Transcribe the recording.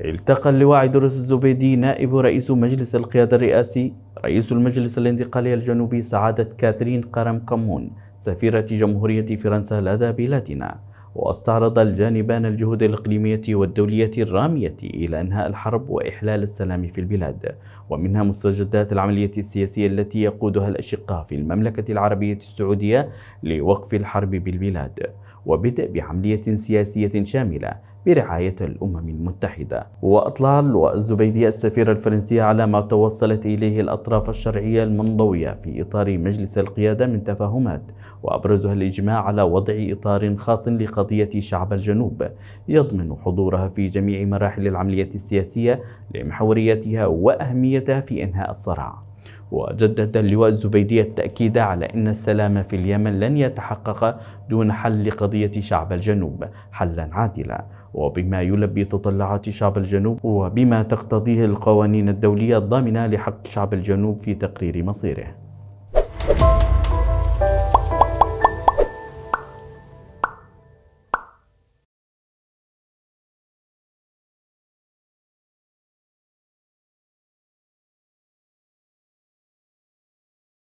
التقى اللواء دروس الزبيدي نائب رئيس مجلس القيادة الرئاسي رئيس المجلس الانتقالي الجنوبي سعادة كاترين قرم كمون سفيرة جمهورية فرنسا لدى بلادنا واستعرض الجانبان الجهود الإقليمية والدولية الرامية إلى إنهاء الحرب وإحلال السلام في البلاد ومنها مستجدات العملية السياسية التي يقودها الأشقاء في المملكة العربية السعودية لوقف الحرب بالبلاد وبدء بعملية سياسية شاملة برعاية الأمم المتحدة وأطلال الزبيدي السفيرة الفرنسية على ما توصلت إليه الأطراف الشرعية المنضوية في إطار مجلس القيادة من تفاهمات وأبرزها الإجماع على وضع إطار خاص لقضية شعب الجنوب يضمن حضورها في جميع مراحل العملية السياسية لمحوريتها وأهميتها في إنهاء الصراع وجدد اللواء الزبيدي التأكيد على أن السلام في اليمن لن يتحقق دون حل قضية شعب الجنوب حلا عادلا وبما يلبي تطلعات شعب الجنوب وبما تقتضيه القوانين الدولية الضامنة لحق شعب الجنوب في تقرير مصيره